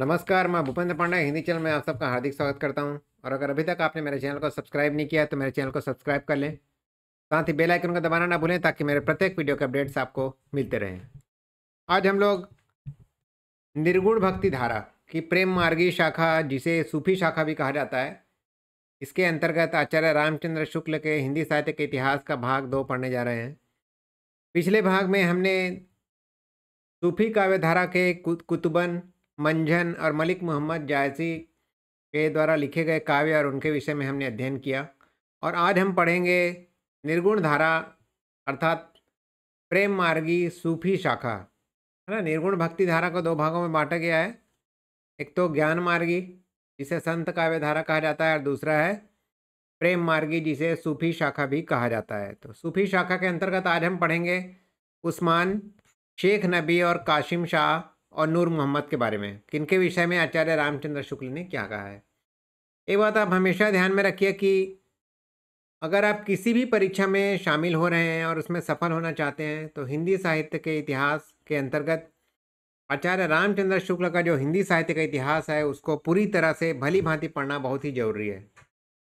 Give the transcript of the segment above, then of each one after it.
नमस्कार मैं भूपेंद्र पांडा हिंदी चैनल में आप सबका हार्दिक स्वागत करता हूं और अगर अभी तक आपने मेरे चैनल को सब्सक्राइब नहीं किया तो मेरे चैनल को सब्सक्राइब कर लें साथ ही बेल आइकन को दबाना ना भूलें ताकि मेरे प्रत्येक वीडियो के अपडेट्स आपको मिलते रहें आज हम लोग निर्गुण भक्ति धारा की प्रेम मार्गी शाखा जिसे सूफी शाखा भी कहा जाता है इसके अंतर्गत आचार्य रामचंद्र शुक्ल के हिंदी साहित्य के इतिहास का भाग दो पढ़ने जा रहे हैं पिछले भाग में हमने सूफी काव्य धारा के कुतुबन मंझन और मलिक मोहम्मद जायसी के द्वारा लिखे गए काव्य और उनके विषय में हमने अध्ययन किया और आज हम पढ़ेंगे निर्गुण धारा अर्थात प्रेम मार्गी सूफी शाखा है ना निर्गुण भक्ति धारा को दो भागों में बांटा गया है एक तो ज्ञान मार्गी जिसे संत काव्य धारा कहा जाता है और दूसरा है प्रेम मार्गी जिसे सूफी शाखा भी कहा जाता है तो सूफी शाखा के अंतर्गत आज हम पढ़ेंगे उस्मान शेख नबी और काशिम शाह और नूर मोहम्मद के बारे में किनके विषय में आचार्य रामचंद्र शुक्ल ने क्या कहा है ये बात आप हमेशा ध्यान में रखिए कि अगर आप किसी भी परीक्षा में शामिल हो रहे हैं और उसमें सफल होना चाहते हैं तो हिंदी साहित्य के इतिहास के अंतर्गत आचार्य रामचंद्र शुक्ल का जो हिंदी साहित्य का इतिहास है उसको पूरी तरह से भली भांति पढ़ना बहुत ही ज़रूरी है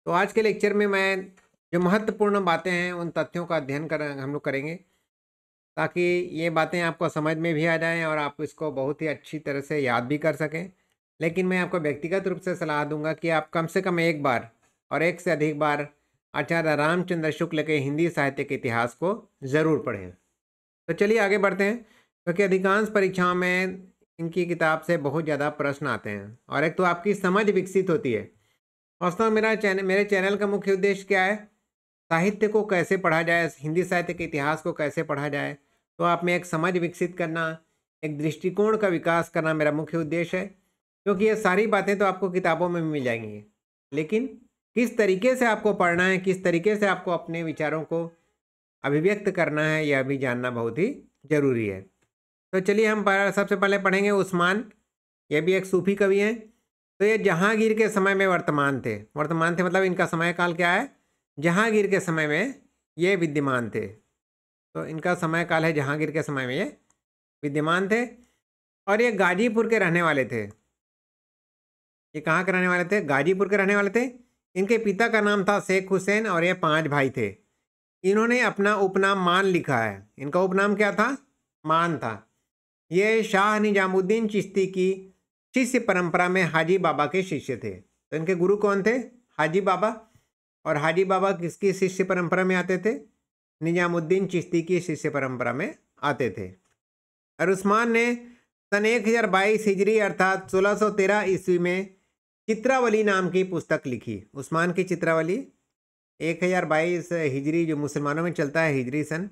तो आज के लेक्चर में मैं जो महत्वपूर्ण बातें हैं उन तथ्यों का अध्ययन कर हम लोग करेंगे ताकि ये बातें आपको समझ में भी आ जाएँ और आप इसको बहुत ही अच्छी तरह से याद भी कर सकें लेकिन मैं आपको व्यक्तिगत रूप से सलाह दूंगा कि आप कम से कम एक बार और एक से अधिक बार आचार्य रामचंद्र शुक्ल के हिंदी साहित्य के इतिहास को ज़रूर पढ़ें तो चलिए आगे बढ़ते हैं क्योंकि तो अधिकांश परीक्षाओं में इनकी किताब से बहुत ज़्यादा प्रश्न आते हैं और एक तो आपकी समझ विकसित होती है वास्तव मेरा चैनल मेरे चैनल का मुख्य उद्देश्य क्या है साहित्य को कैसे पढ़ा जाए हिंदी साहित्य के इतिहास को कैसे पढ़ा जाए तो आप में एक समझ विकसित करना एक दृष्टिकोण का विकास करना मेरा मुख्य उद्देश्य है क्योंकि ये सारी बातें तो आपको किताबों में मिल जाएंगी लेकिन किस तरीके से आपको पढ़ना है किस तरीके से आपको अपने विचारों को अभिव्यक्त करना है यह भी जानना बहुत ही ज़रूरी है तो चलिए हम सबसे पहले पढ़ेंगे उस्मान ये भी एक सूफी कवि हैं तो ये जहांगीर के समय में वर्तमान थे वर्तमान थे मतलब इनका समय काल क्या है जहांगीर के समय में ये विद्यमान थे तो इनका समय काल है जहांगीर के समय में ये विद्यमान थे और ये गाजीपुर के रहने वाले थे ये कहाँ के रहने वाले थे गाजीपुर के रहने वाले थे इनके पिता का नाम था शेख हुसैन और ये पांच भाई थे इन्होंने अपना उपनाम मान लिखा है इनका उपनाम क्या था मान था ये शाह निजामुद्दीन चिश्ती की शिष्य परंपरा में हाजी बाबा के शिष्य थे तो इनके गुरु कौन थे हाजी बाबा और हाजी बाबा किसकी शिष्य परंपरा में आते थे निजामुद्दीन चिश्ती की शिष्य परंपरा में आते थे और उस्मान ने सन एक हज़ार बाईस हिजरी अर्थात सोलह सौ तेरह ईस्वी में चित्रावली नाम की पुस्तक लिखी उस्मान की चित्रावली एक हज़ार बाईस हिजरी जो मुसलमानों में चलता है हिजरी सन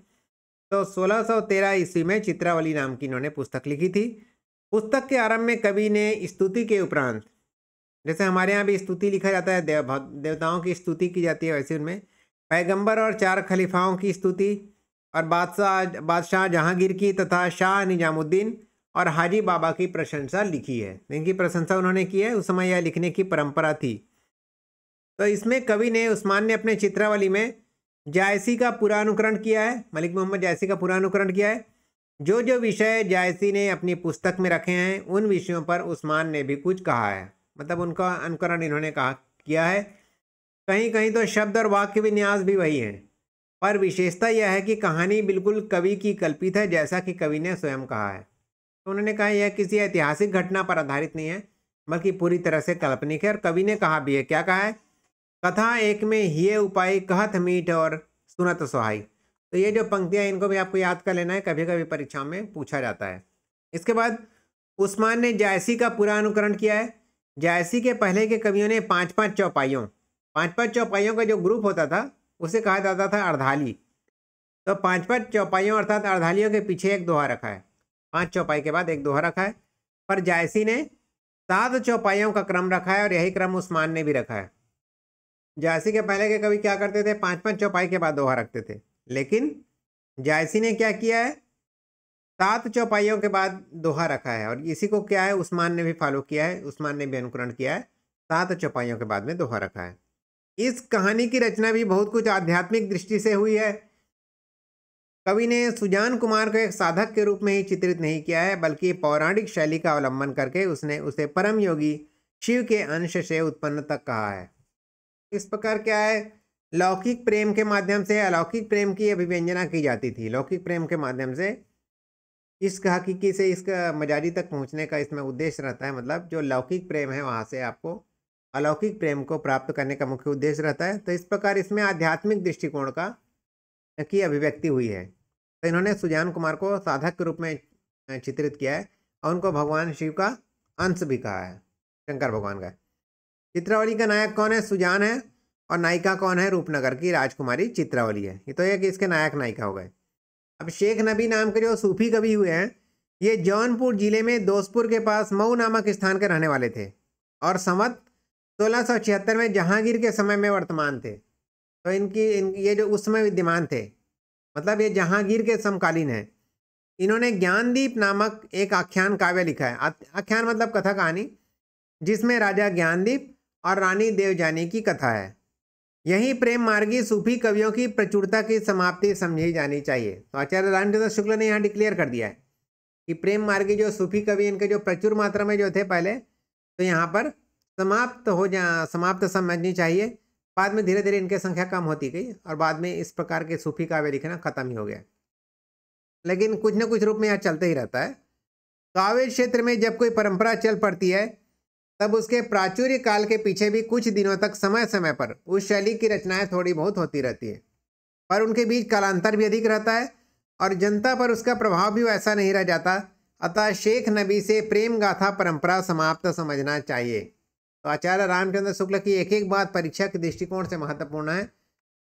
तो सोलह सौ तेरह ईस्वी में चित्रावली नाम की इन्होंने पुस्तक लिखी थी पुस्तक के आरंभ में कवि ने स्तुति के उपरांत जैसे हमारे यहाँ भी स्तुति लिखा जाता है देव देवताओं की स्तुति की जाती है वैसे उनमें पैगंबर और चार खलीफाओं की स्तुति और बादशाह बादशाह जहांगीर की तथा शाह निजामुद्दीन और हाजी बाबा की प्रशंसा लिखी है इनकी प्रशंसा उन्होंने की है उस समय यह लिखने की परंपरा थी तो इसमें कवि ने उस्मान ने अपने चित्रावली में जायसी का पूरा अनुकरण किया है मलिक मोहम्मद जायसी का पूरा अनुकरण किया है जो जो विषय जायसी ने अपनी पुस्तक में रखे हैं उन विषयों पर उस्मान ने भी कुछ कहा है मतलब उनका अनुकरण इन्होंने कहा किया है कहीं कहीं तो शब्द और वाक्य विन्यास भी वही हैं पर विशेषता यह है कि कहानी बिल्कुल कवि की कल्पित है जैसा कि कवि ने स्वयं कहा है तो उन्होंने कहा यह किसी ऐतिहासिक घटना पर आधारित नहीं है बल्कि पूरी तरह से काल्पनिक है और कवि ने कहा भी है क्या कहा है कथा एक में ही उपाय कहत मीठ और सुनत सुहाई तो ये जो पंक्तियाँ इनको भी आपको याद कर लेना है कभी कभी परीक्षाओं में पूछा जाता है इसके बाद उस्मान ने जायसी का पूरा अनुकरण किया है जायसी के पहले के कवियों ने पाँच पाँच चौपाइयों पाँच पाँच चौपाइयों का जो ग्रुप होता था उसे कहा जाता था अर्धाली तो पाँच पाँच चौपाइयों अर्थात अर्धालियों के पीछे एक दोहा रखा है पाँच चौपाई के बाद एक दोहा रखा है पर जायसी ने सात चौपाइयों का क्रम रखा है और यही क्रम उस्मान ने भी रखा है जायसी के पहले के कवि क्या करते थे पाँच पाँच चौपाई के बाद दोहा रखते थे लेकिन जायसी ने क्या किया है सात चौपाइयों के बाद दोहा रखा है और इसी को क्या है उस्मान ने भी फॉलो किया है उस्मान ने भी अनुकरण किया है सात चौपाइयों के बाद में दोहा रखा है इस कहानी की रचना भी बहुत कुछ आध्यात्मिक दृष्टि से हुई है कवि ने सुजान कुमार को एक साधक के रूप में ही चित्रित नहीं किया है बल्कि पौराणिक शैली का अवलंबन करके उसने उसे परम योगी शिव के अंश से उत्पन्न तक कहा है इस प्रकार क्या है लौकिक प्रेम के माध्यम से अलौकिक प्रेम की अभिव्यंजना की जाती थी लौकिक प्रेम के माध्यम से इश्क हकीकी से इश्क मजारी तक पहुंचने का इसमें उद्देश्य रहता है मतलब जो लौकिक प्रेम है वहाँ से आपको अलौकिक प्रेम को प्राप्त करने का मुख्य उद्देश्य रहता है तो इस प्रकार इसमें आध्यात्मिक दृष्टिकोण का की अभिव्यक्ति हुई है तो इन्होंने सुजान कुमार को साधक के रूप में चित्रित किया है और उनको भगवान शिव का अंश भी कहा है शंकर भगवान का चित्रावली का नायक कौन है सुजान है और नायिका कौन है रूपनगर की राजकुमारी चित्रावली है ये तो एक इसके नायक नायिका हो गए अब शेख नबी नाम के जो सूफी कवि हुए हैं ये जौनपुर जिले में दोस्तपुर के पास मऊ नामक स्थान के रहने वाले थे और संवत छिहत्तर में जहांगीर के समय में वर्तमान थे तो इनकी इन ये जो उस समय विद्यमान थे मतलब ये जहांगीर के समकालीन हैं इन्होंने ज्ञानदीप नामक एक आख्यान काव्य लिखा है आख्यान मतलब कथा कहानी जिसमें राजा ज्ञानदीप और रानी देवजानी की कथा है यही प्रेम मार्गी सूफी कवियों की प्रचुरता की समाप्ति समझी जानी चाहिए तो आचार्य रामचंद्र शुक्ल ने यहाँ डिक्लेयर कर दिया है कि प्रेम मार्गी जो सूफी कवि इनके जो प्रचुर मात्रा में जो थे पहले तो यहाँ पर समाप्त हो जा समाप्त समझनी चाहिए बाद में धीरे धीरे इनकी संख्या कम होती गई और बाद में इस प्रकार के सूफी काव्य लिखना खत्म ही हो गया लेकिन कुछ न कुछ रूप में यहाँ चलते ही रहता है काव्य क्षेत्र में जब कोई परंपरा चल पड़ती है तब उसके प्राचुर्य काल के पीछे भी कुछ दिनों तक समय समय पर उस शैली की रचनाएं थोड़ी बहुत होती रहती है पर उनके बीच कालांतर भी अधिक रहता है और जनता पर उसका प्रभाव भी वैसा नहीं रह जाता अतः शेख नबी से प्रेम गाथा परंपरा समाप्त समझना चाहिए तो आचार्य रामचंद्र शुक्ल की एक एक बात परीक्षा के दृष्टिकोण से महत्वपूर्ण है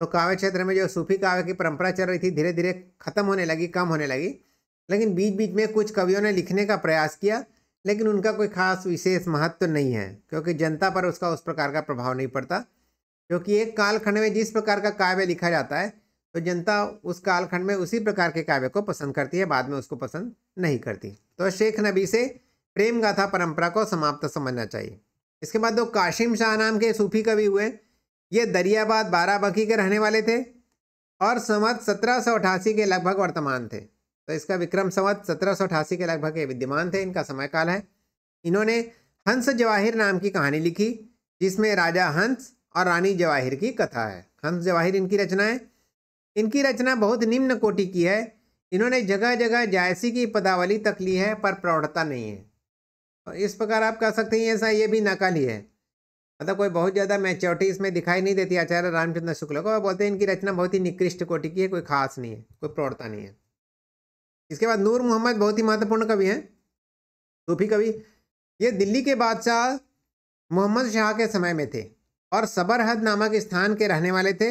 तो काव्य क्षेत्र में जो सूफी काव्य की परंपरा चल रही थी धीरे धीरे खत्म होने लगी कम होने लगी लेकिन बीच बीच में कुछ कवियों ने लिखने का प्रयास किया लेकिन उनका कोई खास विशेष महत्व तो नहीं है क्योंकि जनता पर उसका उस प्रकार का प्रभाव नहीं पड़ता क्योंकि एक कालखंड में जिस प्रकार का काव्य लिखा जाता है तो जनता उस कालखंड में उसी प्रकार के काव्य को पसंद करती है बाद में उसको पसंद नहीं करती तो शेख नबी से प्रेम गाथा परंपरा को समाप्त समझना चाहिए इसके बाद दो काशिम शाह नाम के सूफी कवि हुए ये दरियाबाद बाराबंकी के रहने वाले थे और समत सत्रह के लगभग वर्तमान थे तो इसका विक्रम संवत सत्रह के लगभग ये विद्यमान थे इनका समय काल है इन्होंने हंस जवाहिर नाम की कहानी लिखी जिसमें राजा हंस और रानी जवाहिर की कथा है हंस जवाहिर इनकी रचना है इनकी रचना बहुत निम्न कोटि की है इन्होंने जगह जगह जायसी की पदावली तक ली है पर प्रौढ़ता नहीं है और तो इस प्रकार आप कह सकते हैं ऐसा ये भी नाकाली है मतलब कोई बहुत ज़्यादा मैच्योरिटी इसमें दिखाई नहीं देती आचार्य रामचंद्र शुक्ल को बोलते हैं इनकी रचना बहुत ही निकृष्ट कोटि की है कोई खास नहीं है कोई प्रौढ़ता नहीं है इसके बाद नूर मोहम्मद बहुत ही महत्वपूर्ण कवि हैं सूफी कवि ये दिल्ली के बादशाह मोहम्मद शाह के समय में थे और सबरहद नामक स्थान के रहने वाले थे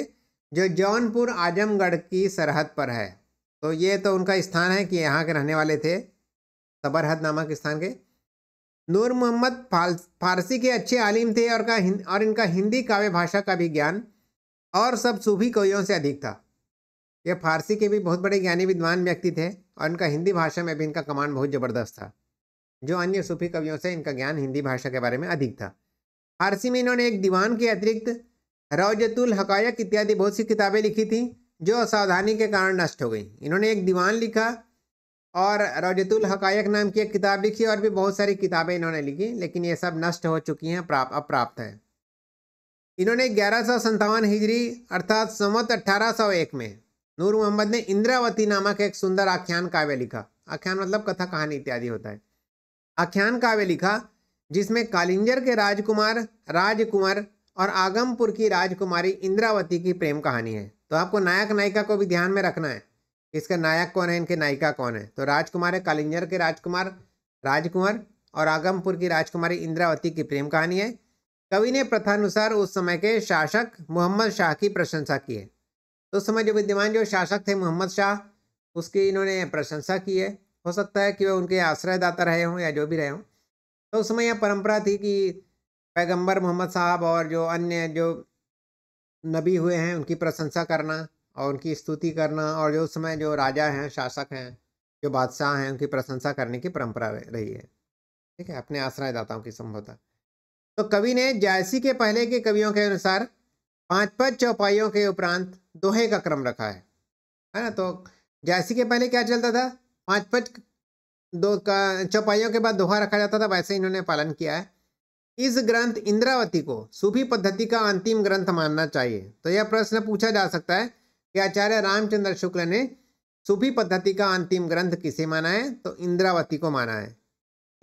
जो जौनपुर आजमगढ़ की सरहद पर है तो ये तो उनका स्थान है कि यहाँ के रहने वाले थे सबरहद नामक स्थान के नूर मोहम्मद फारसी के अच्छे आलिम थे और का और इनका हिंदी काव्य भाषा का भी ज्ञान और सब सूफी कवियों से अधिक था ये फारसी के भी बहुत बड़े ज्ञानी विद्वान व्यक्ति थे और इनका हिंदी भाषा में भी इनका कमांड बहुत ज़बरदस्त था जो अन्य सूफी कवियों से इनका ज्ञान हिंदी भाषा के बारे में अधिक था फारसी में इन्होंने एक दीवान के अतिरिक्त रौजतुल हकायक इत्यादि बहुत सी किताबें लिखी थी जो असावधानी के कारण नष्ट हो गई इन्होंने एक दीवान लिखा और रौजतुल हकायक नाम की एक किताब लिखी और भी बहुत सारी किताबें इन्होंने लिखी लेकिन ये सब नष्ट हो चुकी हैं प्राप्त अप्राप्त हैं इन्होंने ग्यारह सौ हिजरी अर्थात संवत अठारह में नूर मोहम्मद ने इंद्रावती नामक एक सुंदर आख्यान काव्य लिखा आख्यान मतलब कथा कहानी इत्यादि होता है आख्यान काव्य लिखा जिसमें कालिंजर के राजकुमार राजकुमार और आगमपुर की राजकुमारी इंद्रावती की प्रेम कहानी है तो आपको नायक नायिका को भी ध्यान में रखना है इसका नायक कौन है इनके नायिका कौन है तो राजकुमार है कालिंजर के राजकुमार राजकुमार और आगमपुर की राजकुमारी इंद्रावती की प्रेम कहानी है कवि ने प्रथानुसार उस समय के शासक मोहम्मद शाह की प्रशंसा की है तो उस समय जो विद्यमान जो शासक थे मोहम्मद शाह उसकी इन्होंने प्रशंसा की है हो सकता है कि वह उनके आश्रयदाता रहे हों या जो भी रहे हों तो उस समय यह परंपरा थी कि पैगंबर मोहम्मद साहब और जो अन्य जो नबी हुए हैं उनकी प्रशंसा करना और उनकी स्तुति करना और जो उस समय जो राजा हैं शासक हैं जो बादशाह हैं उनकी प्रशंसा करने की परंपरा रही है ठीक है अपने आश्रयदाताओं की संभवता तो कवि ने जायसी के पहले के कवियों के अनुसार पांच पांच चौपाइयों के उपरांत दोहे का क्रम रखा है है ना तो जैसी के पहले क्या चलता था पांच पांच दो का चौपाइयों के बाद दोहा रखा जाता था वैसे इन्होंने पालन किया है इस ग्रंथ इंद्रावती को सूफी पद्धति का अंतिम ग्रंथ मानना चाहिए तो यह प्रश्न पूछा जा सकता है कि आचार्य रामचंद्र शुक्ल ने सूफी पद्धति का अंतिम ग्रंथ किसे माना है तो इंद्रावती को माना है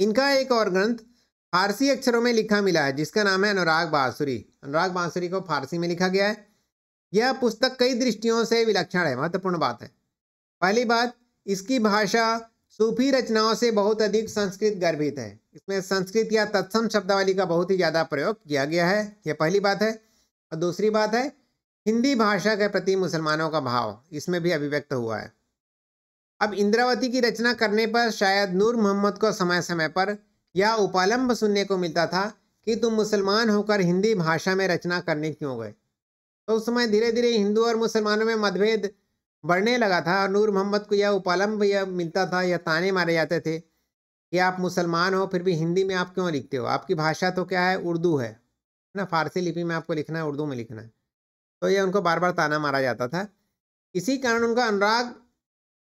इनका एक और ग्रंथ फारसी अक्षरों में लिखा मिला है जिसका नाम है अनुराग बांसुरी अनुराग बांसुरी को फारसी में लिखा गया है यह पुस्तक कई दृष्टियों से विलक्षण है महत्वपूर्ण बात है पहली बात इसकी भाषा सूफी रचनाओं से बहुत अधिक संस्कृत गर्भित है इसमें संस्कृत या तत्सम शब्दावली का बहुत ही ज़्यादा प्रयोग किया गया है यह पहली बात है और दूसरी बात है हिंदी भाषा के प्रति मुसलमानों का भाव इसमें भी अभिव्यक्त हुआ है अब इंद्रावती की रचना करने पर शायद नूर मोहम्मद को समय समय पर या उपालम्ब सुनने को मिलता था कि तुम मुसलमान होकर हिंदी भाषा में रचना करने क्यों गए तो उस समय धीरे धीरे हिंदू और मुसलमानों में मतभेद बढ़ने लगा था और नूर मोहम्मद को यह उपालम्ब यह मिलता था या ताने मारे जाते थे कि आप मुसलमान हो फिर भी हिंदी में आप क्यों लिखते हो आपकी भाषा तो क्या है उर्दू है ना फारसी लिपि में आपको लिखना है उर्दू में लिखना है तो यह उनको बार बार ताना मारा जाता था इसी कारण उनका अनुराग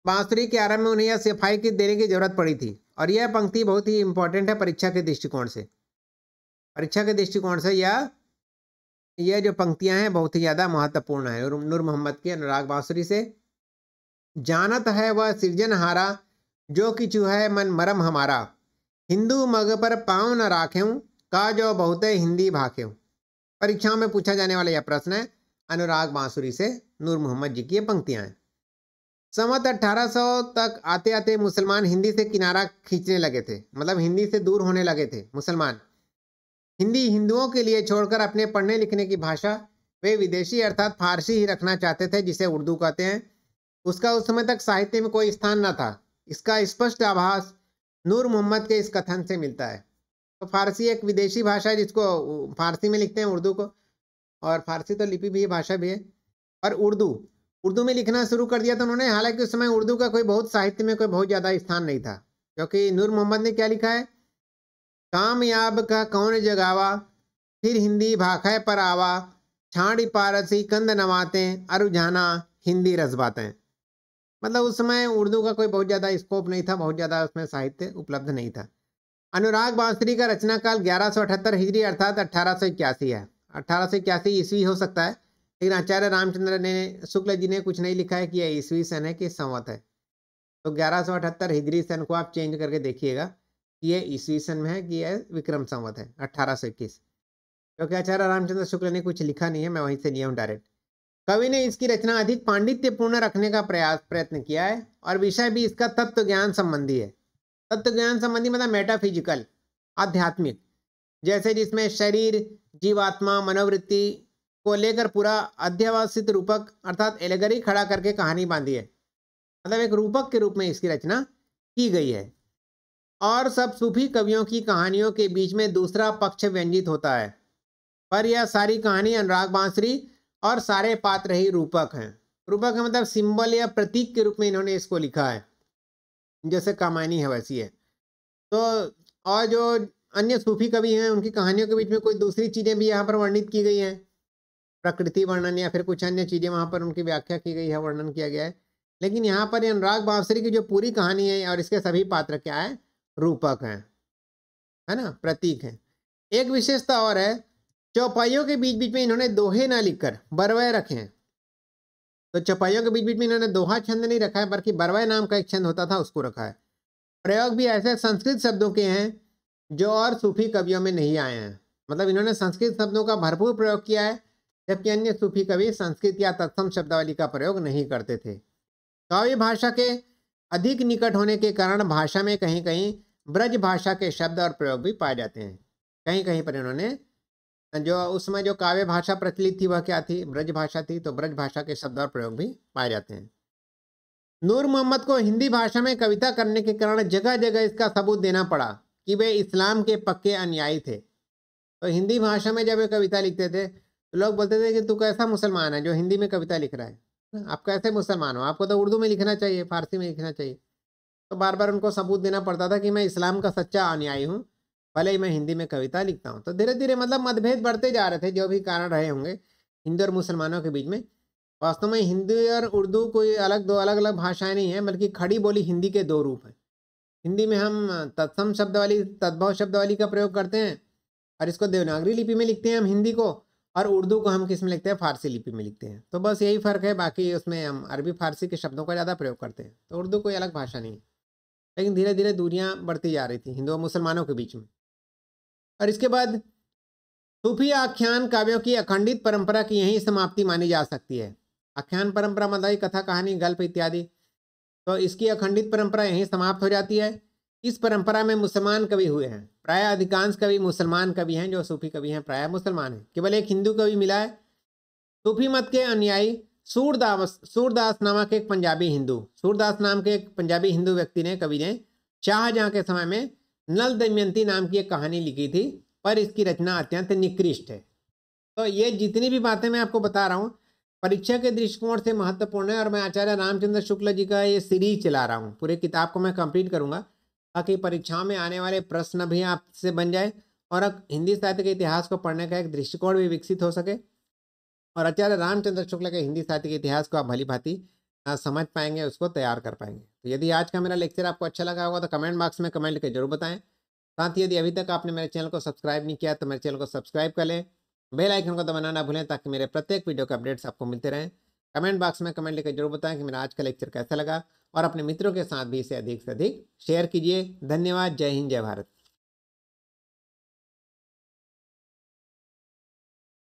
बांसुरी के आरंभ में उन्हें यह सफाई की देने की जरूरत पड़ी थी और यह पंक्ति बहुत ही इंपॉर्टेंट है परीक्षा के दृष्टिकोण से परीक्षा के दृष्टिकोण से यह यह जो पंक्तियां हैं बहुत ही ज़्यादा महत्वपूर्ण है नूर मोहम्मद के अनुराग बांसुरी से जानत है वह सृजनहारा जो कि चूहे मन मरम हमारा हिंदू मग पर पाँव न राखें का जो बहुत हिंदी भाखे परीक्षाओं में पूछा जाने वाला यह प्रश्न है अनुराग बांसुरी से नूर मोहम्मद जी की ये पंक्तियाँ हैं समत सौ तक आते आते मुसलमान हिंदी से किनारा खींचने लगे थे मतलब हिंदी से दूर होने लगे थे मुसलमान हिंदी हिंदुओं के लिए छोड़कर अपने पढ़ने लिखने की भाषा वे विदेशी अर्थात फारसी ही रखना चाहते थे जिसे उर्दू कहते हैं उसका उस समय तक साहित्य में कोई स्थान न था इसका स्पष्ट आभास नूर मोहम्मद के इस कथन से मिलता है तो फारसी एक विदेशी भाषा है जिसको फारसी में लिखते हैं उर्दू को और फारसी तो लिपि भी भाषा भी है और उर्दू उर्दू में लिखना शुरू कर दिया था उन्होंने हालांकि उस समय उर्दू का कोई बहुत साहित्य में कोई बहुत ज़्यादा स्थान नहीं था क्योंकि नूर मोहम्मद ने क्या लिखा है कामयाब का कौन जगावा फिर हिंदी भाखा पर आवा छाड़ी पारसी कंद नवाते अरुझाना हिंदी रजबाते मतलब उस समय उर्दू का कोई बहुत ज़्यादा स्कोप नहीं था बहुत ज़्यादा उसमें साहित्य उपलब्ध नहीं था अनुराग बांसुरी का रचना काल ग्यारह सौ अठहत्तर हिजरी अर्थात अठारह सौ इक्यासी है अठारह सौ इक्यासी ईस्वी हो सकता है लेकिन आचार्य रामचंद्र ने शुक्ल जी ने कुछ नहीं लिखा है कि यह ईस्वी सन है कि संवत है तो ग्यारह सौ अठहत्तर हिजरी सन को आप चेंज करके देखिएगा कि यह ईस्वी सन में है कि यह विक्रम संवत है अट्ठारह सौ इक्कीस क्योंकि आचार्य रामचंद्र शुक्ल ने कुछ लिखा नहीं है मैं वहीं से लिया हूँ डायरेक्ट कवि ने इसकी रचना अधिक पांडित्यपूर्ण रखने का प्रयास प्रयत्न किया है और विषय भी इसका तत्व ज्ञान संबंधी है तत्व ज्ञान संबंधी मतलब मेटाफिजिकल आध्यात्मिक जैसे जिसमें शरीर जीवात्मा मनोवृत्ति को लेकर पूरा अध्यवस्थित रूपक अर्थात एलेगरी खड़ा करके कहानी बांधी है मतलब एक रूपक के रूप में इसकी रचना की गई है और सब सूफी कवियों की कहानियों के बीच में दूसरा पक्ष व्यंजित होता है पर यह सारी कहानी अनुराग बांसुरी और सारे पात्र ही रूपक हैं रूपक है मतलब सिंबल या प्रतीक के रूप में इन्होंने इसको लिखा है जैसे कामायनी है वैसी है तो और जो अन्य सूफी कवि हैं उनकी कहानियों के बीच में कोई दूसरी चीज़ें भी यहाँ पर वर्णित की गई हैं प्रकृति वर्णन या फिर कुछ अन्य चीज़ें वहाँ पर उनकी व्याख्या की गई है वर्णन किया गया है लेकिन यहाँ पर अनुराग बांसुरी की जो पूरी कहानी है और इसके सभी पात्र क्या है रूपक हैं है ना प्रतीक हैं एक विशेषता और है चौपाइयों के बीच बीच में इन्होंने दोहे ना लिखकर बरवय रखे हैं तो चौपाइयों के बीच बीच में इन्होंने दोहा छंद नहीं रखा है बल्कि बरवय नाम का एक छंद होता था उसको रखा है प्रयोग भी ऐसे संस्कृत शब्दों के हैं जो और सूफी कवियों में नहीं आए हैं मतलब इन्होंने संस्कृत शब्दों का भरपूर प्रयोग किया है जबकि अन्य सूफी कवि संस्कृत या तत्सम शब्दावली का प्रयोग नहीं करते थे काव्य भाषा के अधिक निकट होने के कारण भाषा में कहीं कहीं ब्रज भाषा के शब्द और प्रयोग भी पाए जाते हैं कहीं कहीं पर इन्होंने जो उसमें जो काव्य भाषा प्रचलित थी वह क्या थी ब्रज भाषा थी तो ब्रज भाषा के शब्द और प्रयोग भी पाए जाते हैं नूर मोहम्मद को हिंदी भाषा में कविता करने के कारण जगह जगह इसका सबूत देना पड़ा कि वे इस्लाम के पक्के अनुयायी थे तो हिंदी भाषा में जब वे कविता लिखते थे तो लोग बोलते थे कि तू कैसा मुसलमान है जो हिंदी में कविता लिख रहा है हाँ, आप कैसे मुसलमान हो आपको तो उर्दू में लिखना चाहिए फारसी में लिखना चाहिए तो बार बार उनको सबूत देना पड़ता था कि मैं इस्लाम का सच्चा अनुयायी हूँ भले ही मैं हिंदी में कविता लिखता हूँ तो धीरे धीरे मतलब मतभेद बढ़ते जा रहे थे जो भी कारण रहे होंगे हिंदू और मुसलमानों के बीच में वास्तव में हिंदी और उर्दू कोई अलग दो अलग अलग भाषाएं नहीं है बल्कि खड़ी बोली हिंदी के दो रूप हैं हिंदी में हम तत्सम शब्द वाली तद्भव वाली का प्रयोग करते हैं और इसको देवनागरी लिपि में लिखते हैं हम हिंदी को और उर्दू को हम किस में लिखते हैं फारसी लिपि में लिखते हैं तो बस यही फ़र्क है बाकी उसमें हम अरबी फारसी के शब्दों का ज़्यादा प्रयोग करते हैं तो उर्दू कोई अलग भाषा नहीं है लेकिन धीरे धीरे दूरियाँ बढ़ती जा रही थी हिंदू और मुसलमानों के बीच में और इसके बाद सूफी आख्यान काव्यों की अखंडित परंपरा की यही समाप्ति मानी जा सकती है आख्यान परंपरा मतलब कथा कहानी गल्प इत्यादि तो इसकी अखंडित परंपरा यहीं समाप्त हो जाती है इस परंपरा में मुसलमान कवि हुए हैं प्राय अधिकांश कवि मुसलमान कवि हैं जो सूफी कवि हैं प्राय मुसलमान हैं केवल एक हिंदू कवि मिला है सूफी मत के अनुयायी सूरदास सूरदास नामक एक पंजाबी हिंदू सूरदास नाम के एक पंजाबी हिंदू व्यक्ति ने कवि ने शाहजहाँ के समय में नल दमयंती नाम की एक कहानी लिखी थी पर इसकी रचना अत्यंत निकृष्ट है तो ये जितनी भी बातें मैं आपको बता रहा हूँ परीक्षा के दृष्टिकोण से महत्वपूर्ण है और मैं आचार्य रामचंद्र शुक्ल जी का ये सीरीज चला रहा हूँ पूरे किताब को मैं कंप्लीट करूँगा ताकि परीक्षाओं में आने वाले प्रश्न भी आपसे बन जाए और अब हिंदी साहित्य के इतिहास को पढ़ने का एक दृष्टिकोण भी विकसित हो सके और आचार्य रामचंद्र शुक्ल के हिंदी साहित्य के इतिहास को आप भली भांति समझ पाएंगे उसको तैयार कर पाएंगे तो यदि आज का मेरा लेक्चर आपको अच्छा लगा होगा तो कमेंट बॉक्स में कमेंट करके जरूर बताएं साथ ही यदि अभी तक आपने मेरे चैनल को सब्सक्राइब नहीं किया तो मेरे चैनल को सब्सक्राइब कर लें बेल आइकन को दबाना ना भूलें ताकि मेरे प्रत्येक वीडियो के अपडेट्स आपको मिलते रहें कमेंट बॉक्स में कमेंट लिखकर जरूर बताएं कि मेरा आज का लेक्चर कैसा लगा और अपने मित्रों के साथ भी इसे अधिक से अधिक शेयर कीजिए धन्यवाद जय हिंद जय भारत